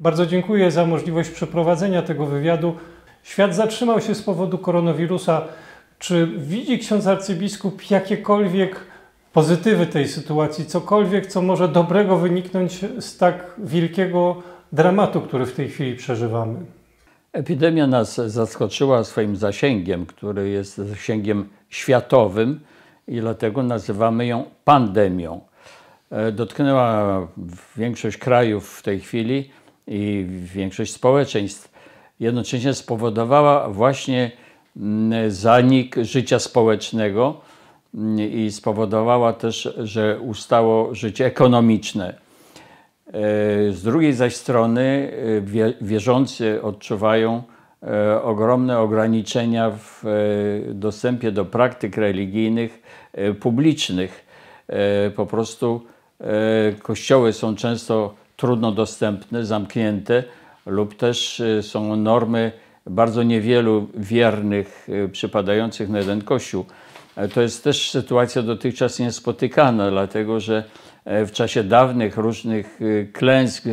Bardzo dziękuję za możliwość przeprowadzenia tego wywiadu. Świat zatrzymał się z powodu koronawirusa. Czy widzi ksiądz arcybiskup jakiekolwiek pozytywy tej sytuacji, cokolwiek, co może dobrego wyniknąć z tak wielkiego dramatu, który w tej chwili przeżywamy? Epidemia nas zaskoczyła swoim zasięgiem, który jest zasięgiem światowym i dlatego nazywamy ją pandemią. E, dotknęła większość krajów w tej chwili i większość społeczeństw, jednocześnie spowodowała właśnie mm, zanik życia społecznego mm, i spowodowała też, że ustało życie ekonomiczne. E, z drugiej zaś strony e, wierzący odczuwają e, ogromne ograniczenia w dostępie do praktyk religijnych publicznych. Po prostu kościoły są często trudno dostępne, zamknięte, lub też y, są normy bardzo niewielu wiernych y, przypadających na jeden kościół. E, to jest też sytuacja dotychczas niespotykana, dlatego że e, w czasie dawnych różnych y, klęsk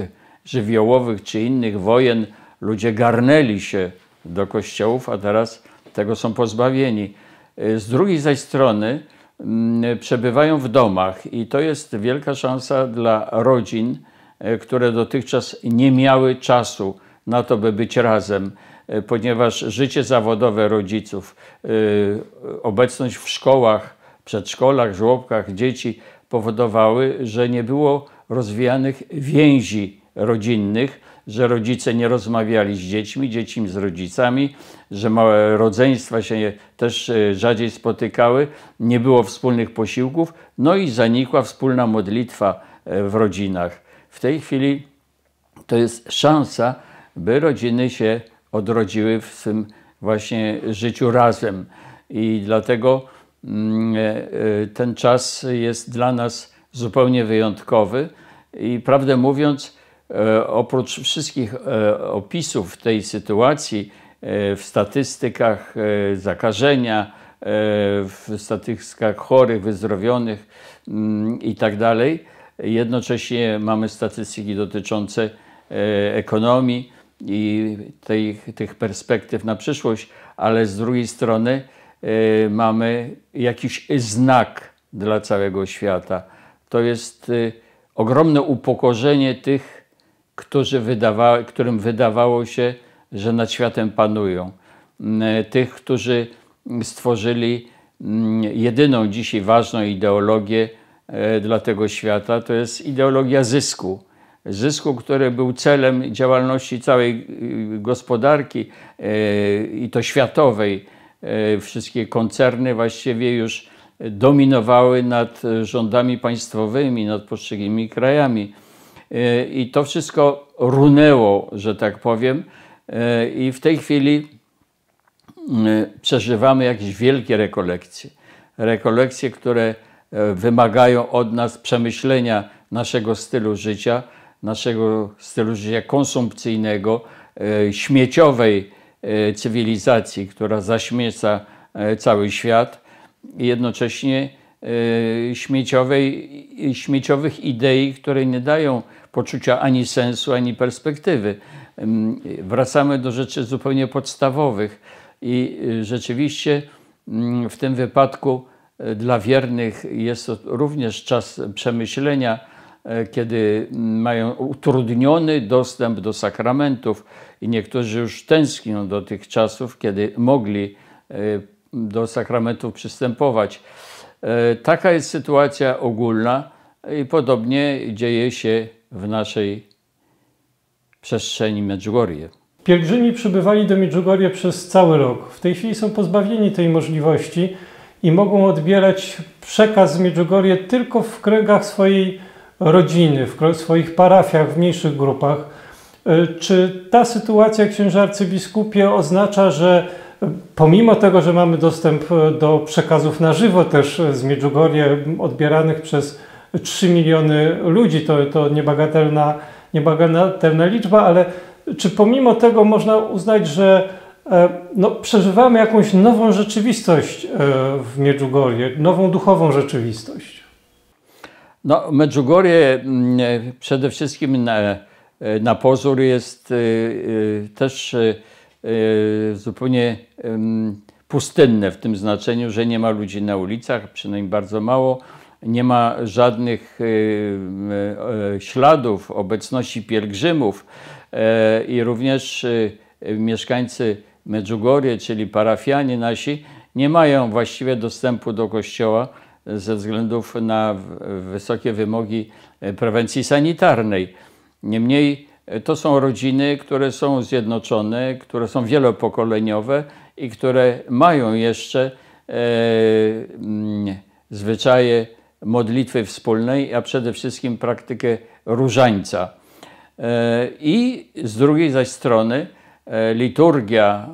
żywiołowych czy innych wojen ludzie garnęli się do kościołów, a teraz tego są pozbawieni. E, z drugiej zaś strony mm, przebywają w domach i to jest wielka szansa dla rodzin, E, które dotychczas nie miały czasu na to, by być razem, e, ponieważ życie zawodowe rodziców, e, obecność w szkołach, przedszkolach, żłobkach dzieci powodowały, że nie było rozwijanych więzi rodzinnych, że rodzice nie rozmawiali z dziećmi, dzieci z rodzicami, że małe rodzeństwa się też rzadziej spotykały, nie było wspólnych posiłków, no i zanikła wspólna modlitwa w rodzinach. W tej chwili to jest szansa, by rodziny się odrodziły w tym właśnie życiu razem. I dlatego mm, e, e, ten czas jest dla nas zupełnie wyjątkowy. I prawdę mówiąc, e, oprócz wszystkich opisów tej sytuacji w statystykach zakażenia, w statystykach chorych, wyzdrowionych mm, itd., tak Jednocześnie mamy statystyki dotyczące e, ekonomii i tych perspektyw na przyszłość, ale z drugiej strony e, mamy jakiś znak dla całego świata. To jest e, ogromne upokorzenie tych, którzy wydawa którym wydawało się, że nad światem panują. Mm, tych, którzy stworzyli mm, jedyną dzisiaj ważną ideologię, E, dla tego świata, to jest ideologia zysku. Zysku, który był celem działalności całej y, gospodarki e, i to światowej. E, wszystkie koncerny właściwie już dominowały nad rządami państwowymi, nad poszczególnymi krajami. I to wszystko runęło, że tak powiem. I w tej chwili przeżywamy jakieś wielkie rekolekcje. Rekolekcje, które E, wymagają od nas przemyślenia naszego stylu życia, naszego stylu życia konsumpcyjnego, e, śmieciowej e, cywilizacji, która zaśmieca cały świat i jednocześnie śmieciowej, śmieciowych idei, które nie dają poczucia ani sensu, ani perspektywy. Wracamy do rzeczy zupełnie podstawowych i rzeczywiście mm, w tym wypadku dla wiernych jest to również czas przemyślenia, e, kiedy mają utrudniony dostęp do sakramentów i niektórzy już tęsknią do tych czasów, kiedy mogli e, do sakramentów przystępować. E, taka jest sytuacja ogólna i podobnie dzieje się w naszej przestrzeni Medjugorje. Pielgrzymi przybywali do Medjugorje przez cały rok. W tej chwili są pozbawieni tej możliwości i mogą odbierać przekaz z Medjugorje tylko w kręgach swojej rodziny, w swoich parafiach, w mniejszych grupach. E, czy ta sytuacja, księżarcy arcybiskupie, oznacza, że e, pomimo tego, że mamy dostęp e, do przekazów na żywo też z Medjugorje odbieranych przez 3 miliony ludzi, to, to niebagatelna, niebagatelna liczba, ale czy pomimo tego można uznać, że E, no, przeżywamy jakąś nową rzeczywistość e, w Medjugorje, nową duchową rzeczywistość. No, Medjugorje mm, e, przede wszystkim na, na pozór jest też zupełnie pustynne w tym znaczeniu, że nie ma ludzi na ulicach, przynajmniej bardzo mało. Nie ma żadnych śladów obecności pielgrzymów i również mieszkańcy Medjugorje, czyli parafianie nasi, nie mają właściwie dostępu do kościoła ze względów na wysokie wymogi e, prewencji sanitarnej. Niemniej e, to są rodziny, które są zjednoczone, które są wielopokoleniowe i które mają jeszcze e, mm, zwyczaje modlitwy wspólnej, a przede wszystkim praktykę różańca. E, I z drugiej zaś strony E, liturgia,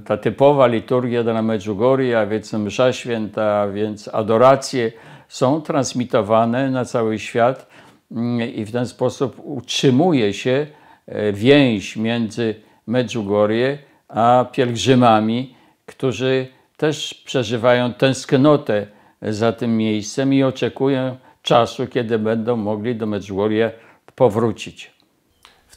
e, ta typowa liturgia dla Medjugorja, a więc msza święta, a więc adoracje są transmitowane na cały świat mm, i w ten sposób utrzymuje się e, więź między Medjugorje a pielgrzymami, którzy też przeżywają tęsknotę za tym miejscem i oczekują czasu, kiedy będą mogli do Medjugorje powrócić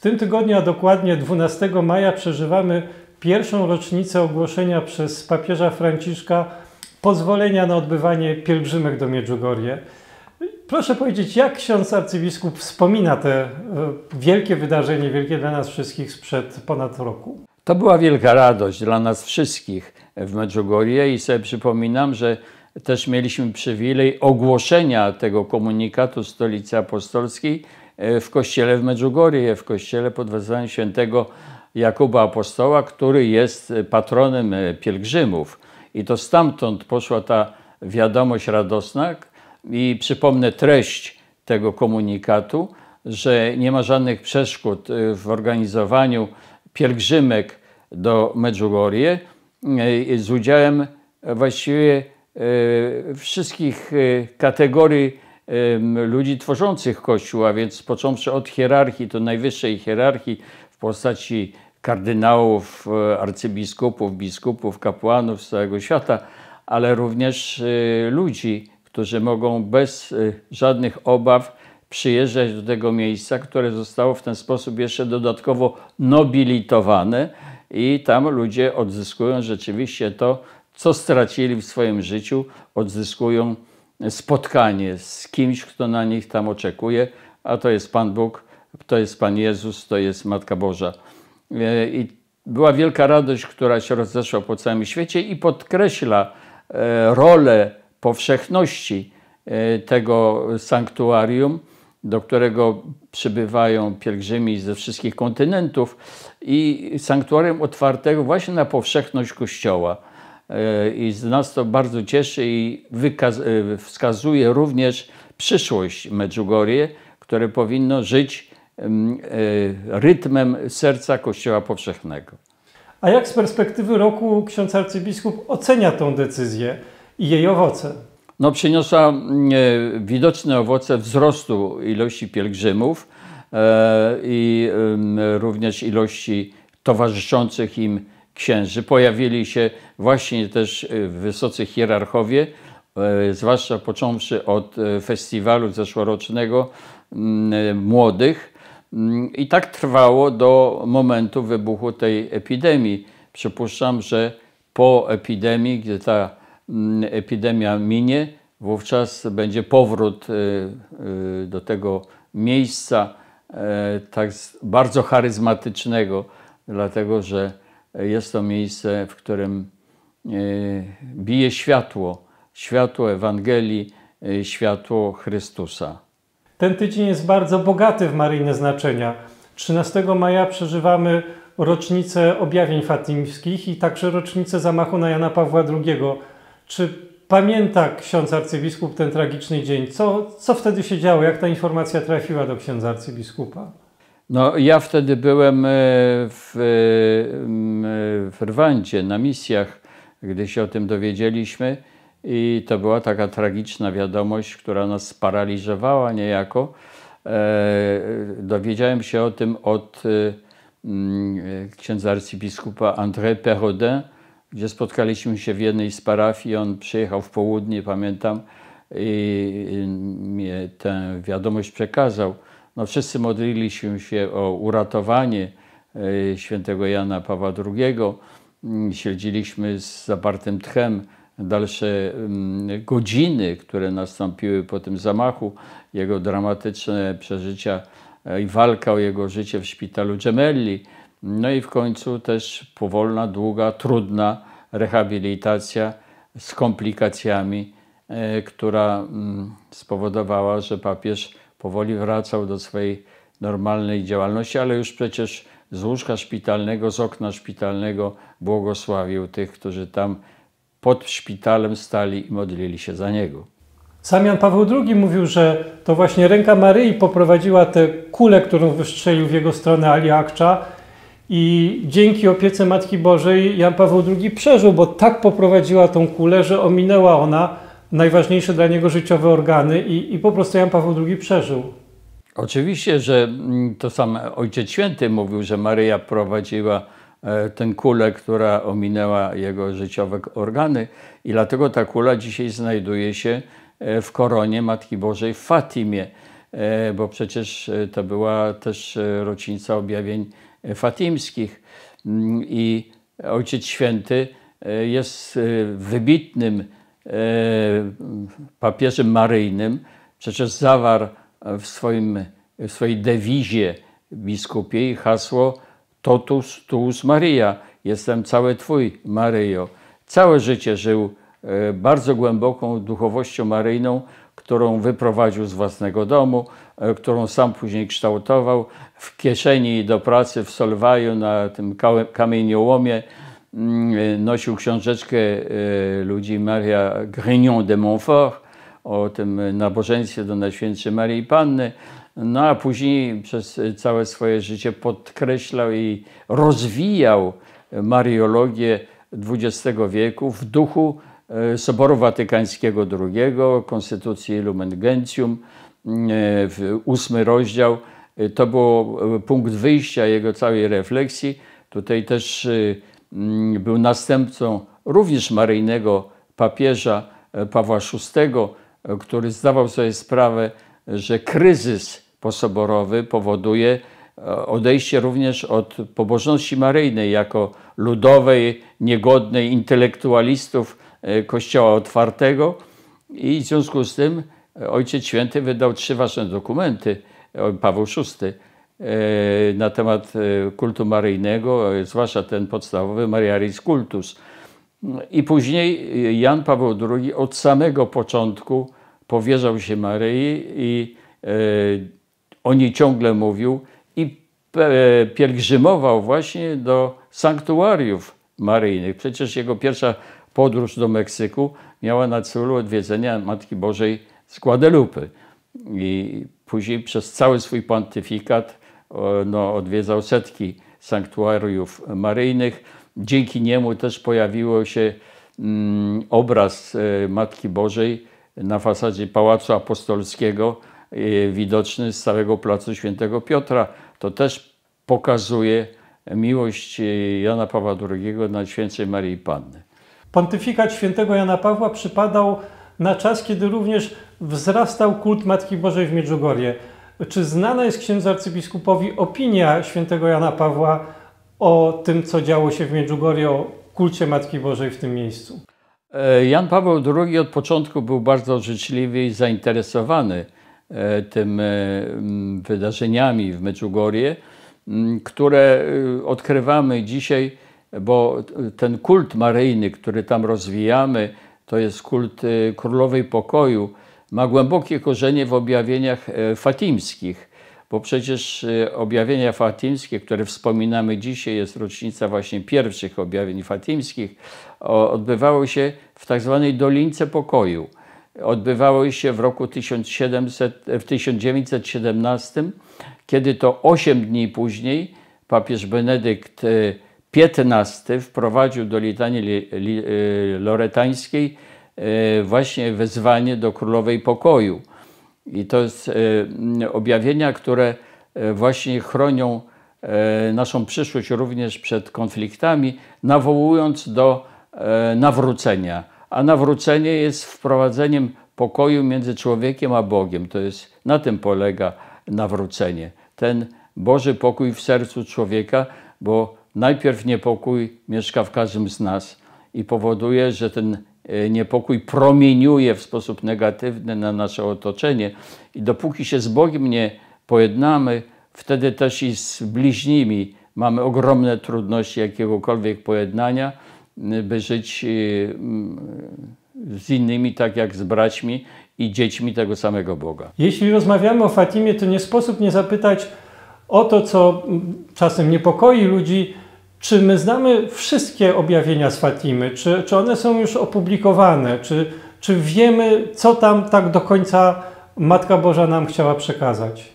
tym tygodniu, a dokładnie 12 maja, przeżywamy pierwszą rocznicę ogłoszenia przez papieża Franciszka pozwolenia na odbywanie pielgrzymek do Miedjugorje. Proszę powiedzieć, jak ksiądz arcybiskup wspomina te e, wielkie wydarzenie, wielkie dla nas wszystkich sprzed ponad roku? To była wielka radość dla nas wszystkich w Medjugorje i sobie przypominam, że też mieliśmy przywilej ogłoszenia tego komunikatu Stolicy Apostolskiej E, w kościele w Medjugorje, w kościele pod wezwaniem świętego Jakuba Apostoła, który jest e, patronem e, pielgrzymów. I to stamtąd poszła ta wiadomość radosna i przypomnę treść tego komunikatu, że nie ma żadnych przeszkód w organizowaniu pielgrzymek do Medjugorje z udziałem właściwie wszystkich kategorii ludzi tworzących Kościół, a więc począwszy od hierarchii, to najwyższej hierarchii w postaci kardynałów, e, arcybiskupów, biskupów, kapłanów z całego świata, ale również e, ludzi, którzy mogą bez e, żadnych obaw przyjeżdżać do tego miejsca, które zostało w ten sposób jeszcze dodatkowo nobilitowane i tam ludzie odzyskują rzeczywiście to, co stracili w swoim życiu, odzyskują spotkanie z kimś, kto na nich tam oczekuje, a to jest Pan Bóg, to jest Pan Jezus, to jest Matka Boża. E, I była wielka radość, która się rozeszła po całym świecie i podkreśla e, rolę powszechności e, tego sanktuarium, do którego przybywają pielgrzymi ze wszystkich kontynentów i sanktuarium otwartego właśnie na powszechność Kościoła. E, i z nas to bardzo cieszy i e, wskazuje również przyszłość Medjugorje, które powinno żyć e, rytmem serca Kościoła Powszechnego. A jak z perspektywy roku ksiądz arcybiskup ocenia tą decyzję i jej owoce? No, przyniosła widoczne owoce wzrostu ilości pielgrzymów i również ilości towarzyszących im księży. Pojawili się właśnie też e, wysocy hierarchowie, e, zwłaszcza począwszy od e, festiwalu zeszłorocznego mm, młodych. Mm, I tak trwało do momentu wybuchu tej epidemii. Przypuszczam, że po epidemii, gdy ta mm, epidemia minie, wówczas będzie powrót do tego miejsca tak bardzo charyzmatycznego, dlatego że jest to miejsce, w którym e, bije światło, światło Ewangelii, e, światło Chrystusa. Ten tydzień jest bardzo bogaty w maryjne znaczenia. 13 maja przeżywamy rocznicę objawień fatimskich i także rocznicę zamachu na Jana Pawła II. Czy pamięta ksiądz arcybiskup ten tragiczny dzień? Co, co wtedy się działo? Jak ta informacja trafiła do księdza arcybiskupa? No, ja wtedy byłem e, w, e, e, w Rwandzie na misjach, gdy się o tym dowiedzieliśmy, i to była taka tragiczna wiadomość, która nas sparaliżowała niejako. Dowiedziałem się o tym od księdza arcybiskupa André Perrodin, gdzie spotkaliśmy się w jednej z parafii. On przyjechał w południe, pamiętam, i mnie tę wiadomość przekazał. No, wszyscy modliliśmy się o uratowanie e, świętego Jana Pawła II. Mm, Śledziliśmy z zapartym tchem dalsze mm, godziny, które nastąpiły po tym zamachu, jego dramatyczne przeżycia e, i walka o jego życie w szpitalu Gemelli. No i w końcu też powolna, długa, trudna rehabilitacja z komplikacjami, e, która mm, spowodowała, że papież powoli wracał do swojej normalnej działalności, ale już przecież z łóżka szpitalnego, z okna szpitalnego błogosławił tych, którzy tam pod szpitalem stali i modlili się za niego. Sam Jan Paweł II mówił, że to właśnie ręka Maryi poprowadziła tę kulę, którą wystrzelił w jego stronę Ali Akcza i dzięki opiece Matki Bożej Jan Paweł II przeżył, bo tak poprowadziła tą kulę, że ominęła ona najważniejsze dla niego życiowe organy i, i po prostu Jan Paweł II przeżył. Oczywiście, że mm, to sam Ojciec Święty mówił, że Maryja prowadziła e, ten kulę, która ominęła jego życiowe organy i dlatego ta kula dzisiaj znajduje się e, w koronie Matki Bożej w Fatimie, e, bo przecież to była też rocznica objawień fatimskich mm, i Ojciec Święty jest wybitnym E, papieżem maryjnym, przecież zawarł w, swoim, w swojej dewizie biskupiej hasło Totus tuus Maria, jestem cały Twój, Maryjo. Całe życie żył e, bardzo głęboką duchowością maryjną, którą wyprowadził z własnego domu, e, którą sam później kształtował w kieszeni do pracy w Solwaju na tym kamieniołomie Mm, e, nosił książeczkę e, ludzi Maria Grignon de Montfort o tym nabożeństwie do Najświętszej Marii Panny. No a później przez całe swoje życie podkreślał i rozwijał mariologię XX wieku w duchu e, Soboru Watykańskiego II, Konstytucji Lumen Gentium, mm, ósmy rozdział. To był punkt wyjścia jego całej refleksji. Tutaj też Mm, był następcą również maryjnego papieża e, Pawła VI, e, który zdawał sobie sprawę, że kryzys posoborowy powoduje e, odejście również od pobożności maryjnej jako ludowej, niegodnej intelektualistów Kościoła Otwartego i w związku z tym Ojciec Święty wydał trzy ważne dokumenty, Paweł VI, E, na temat e, kultu maryjnego, zwłaszcza ten podstawowy Mariaris Cultus. I później Jan Paweł II od samego początku powierzał się Maryi i e, o niej ciągle mówił i pielgrzymował właśnie do sanktuariów maryjnych. Przecież jego pierwsza podróż do Meksyku miała na celu odwiedzenie Matki Bożej z Guadalupe. I później przez cały swój pontyfikat E, no, odwiedzał setki sanktuariów maryjnych. Dzięki niemu też pojawił się mm, obraz e, Matki Bożej na fasadzie Pałacu Apostolskiego, e, widoczny z całego placu Świętego Piotra. To też pokazuje miłość Jana Pawła II dla Świętej Marii Panny. Pontyfikat Świętego Jana Pawła przypadał na czas, kiedy również wzrastał kult Matki Bożej w Międzygorje. Czy znana jest księdzu arcybiskupowi opinia świętego Jana Pawła o tym, co działo się w Międzygorju, o kulcie Matki Bożej w tym miejscu? E, Jan Paweł II od początku był bardzo życzliwy i zainteresowany e, tym e, wydarzeniami w Meczugorje, które odkrywamy dzisiaj, bo ten kult maryjny, który tam rozwijamy, to jest kult Królowej Pokoju, ma głębokie korzenie w objawieniach e, fatimskich, bo przecież e, objawienia fatimskie, które wspominamy dzisiaj, jest rocznica właśnie pierwszych objawień fatimskich, odbywały się w tak zwanej Dolince Pokoju. Odbywały się w roku 1700, e, w 1917, kiedy to 8 dni później papież Benedykt XV wprowadził do litanii loretańskiej Y, właśnie wezwanie do królowej pokoju. I to jest y, objawienia, które y, właśnie chronią naszą przyszłość również przed konfliktami, nawołując do nawrócenia. A nawrócenie jest wprowadzeniem pokoju między człowiekiem a Bogiem. To jest na tym polega nawrócenie. Ten Boży pokój w sercu człowieka, bo najpierw niepokój mieszka w każdym z nas i powoduje, że ten Y, niepokój promieniuje w sposób negatywny na nasze otoczenie. I dopóki się z Bogiem nie pojednamy, wtedy też i z bliźnimi mamy ogromne trudności jakiegokolwiek pojednania, y, by żyć y, z innymi tak jak z braćmi i dziećmi tego samego Boga. Jeśli rozmawiamy o Fatimie, to nie sposób nie zapytać o to, co czasem niepokoi ludzi, czy my znamy wszystkie objawienia z Fatimy? Czy, czy one są już opublikowane? Czy, czy wiemy, co tam tak do końca Matka Boża nam chciała przekazać?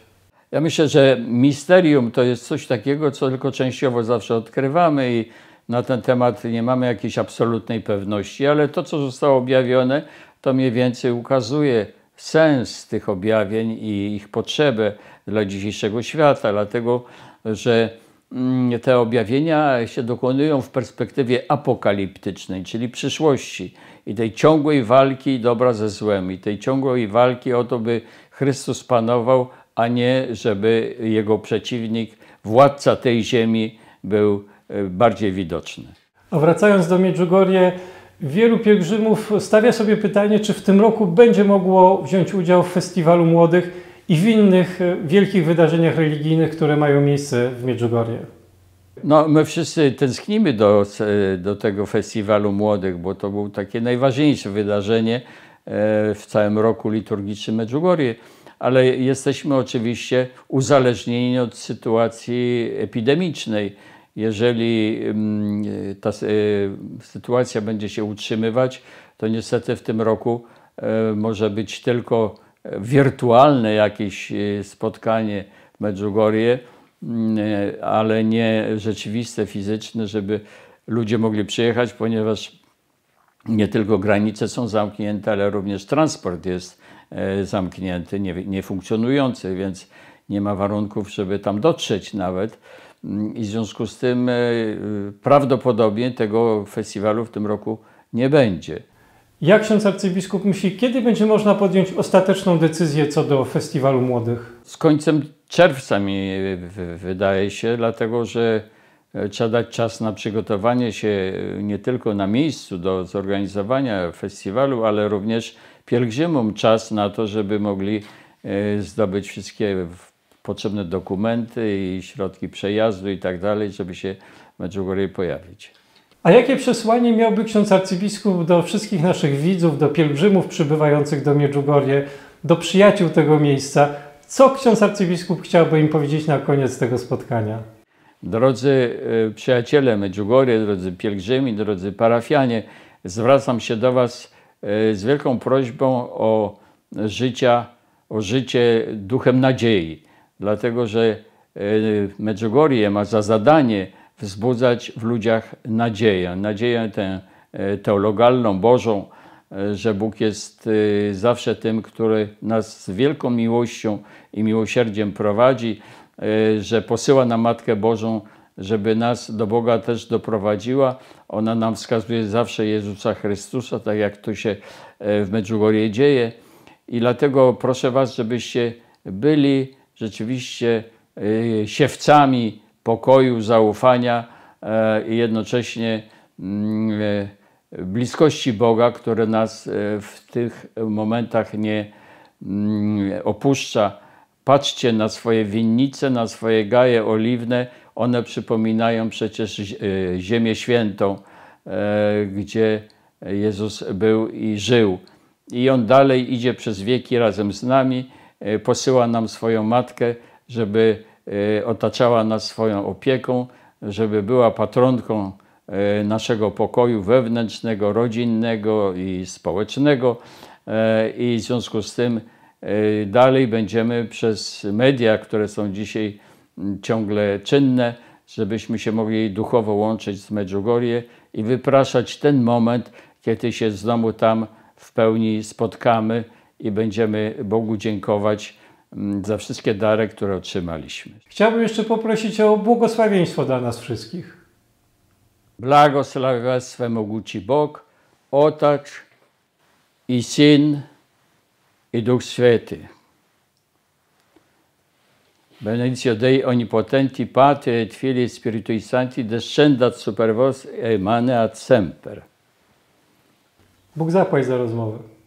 Ja myślę, że misterium to jest coś takiego, co tylko częściowo zawsze odkrywamy i na ten temat nie mamy jakiejś absolutnej pewności, ale to, co zostało objawione, to mniej więcej ukazuje sens tych objawień i ich potrzebę dla dzisiejszego świata, dlatego że Mm, te objawienia się dokonują w perspektywie apokaliptycznej, czyli przyszłości i tej ciągłej walki dobra ze złem, i tej ciągłej walki o to, by Chrystus panował, a nie żeby jego przeciwnik, władca tej ziemi, był e, bardziej widoczny. A wracając do Miedjugorje, wielu pielgrzymów stawia sobie pytanie, czy w tym roku będzie mogło wziąć udział w Festiwalu Młodych i w innych e, wielkich wydarzeniach religijnych, które mają miejsce w Miedżugorje. No, my wszyscy tęsknimy do, e, do tego festiwalu młodych, bo to było takie najważniejsze wydarzenie e, w całym roku liturgicznym Medjugorje, ale jesteśmy oczywiście uzależnieni od sytuacji epidemicznej. Jeżeli mm, ta sytuacja będzie się utrzymywać, to niestety w tym roku może być tylko wirtualne jakieś e, spotkanie w Medjugorje, mm, e, ale nie rzeczywiste, fizyczne, żeby ludzie mogli przyjechać, ponieważ nie tylko granice są zamknięte, ale również transport jest e, zamknięty, niefunkcjonujący, nie więc nie ma warunków, żeby tam dotrzeć nawet. Mm, I w związku z tym prawdopodobnie tego festiwalu w tym roku nie będzie. Jak ksiądz arcybiskup myśli, kiedy będzie można podjąć ostateczną decyzję co do Festiwalu Młodych? Z końcem czerwca mi wydaje się, dlatego że e, trzeba dać czas na przygotowanie się e, nie tylko na miejscu do zorganizowania festiwalu, ale również pielgrzymom czas na to, żeby mogli e, zdobyć wszystkie potrzebne dokumenty i środki przejazdu i tak dalej, żeby się w Medjugorje pojawić. A jakie przesłanie miałby ksiądz arcybiskup do wszystkich naszych widzów, do pielgrzymów przybywających do Miedżugorie, do przyjaciół tego miejsca? Co ksiądz arcybiskup chciałby im powiedzieć na koniec tego spotkania? Drodzy e, przyjaciele Medjugorje, drodzy pielgrzymi, drodzy parafianie, zwracam się do Was e, z wielką prośbą o, życia, o życie duchem nadziei, dlatego że e, Medjugorje ma za zadanie wzbudzać w ludziach nadzieję, nadzieję tę e, teologalną, Bożą, e, że Bóg jest e, zawsze tym, który nas z wielką miłością i miłosierdziem prowadzi, że posyła nam Matkę Bożą, żeby nas do Boga też doprowadziła. Ona nam wskazuje zawsze Jezusa Chrystusa, tak jak to się w Medjugorje dzieje. I dlatego proszę Was, żebyście byli rzeczywiście siewcami pokoju, zaufania e, i jednocześnie mm, e, bliskości Boga, które nas e, w tych momentach nie mm, opuszcza. Patrzcie na swoje winnice, na swoje gaje oliwne. One przypominają przecież Ziemię Świętą, gdzie Jezus był i żył. I On dalej idzie przez wieki razem z nami, posyła nam swoją matkę, żeby Y, otaczała nas swoją opieką, żeby była patronką y, naszego pokoju wewnętrznego, rodzinnego i społecznego. Y, I w związku z tym dalej będziemy przez media, które są dzisiaj mm, ciągle czynne, żebyśmy się mogli duchowo łączyć z Medjugorje i wypraszać ten moment, kiedy się znowu tam w pełni spotkamy i będziemy Bogu dziękować Mm, za wszystkie dary, które otrzymaliśmy. Chciałbym jeszcze poprosić o błogosławieństwo dla nas wszystkich. Błogosławieństwo mógł Ci Bóg, Otacz i Syn i Duch Święty. Benedicio Dei Onipotenti, Patria et Filii et Spiritui Sancti, descendat super vos e mane ad semper. Bóg zapłać za rozmowę.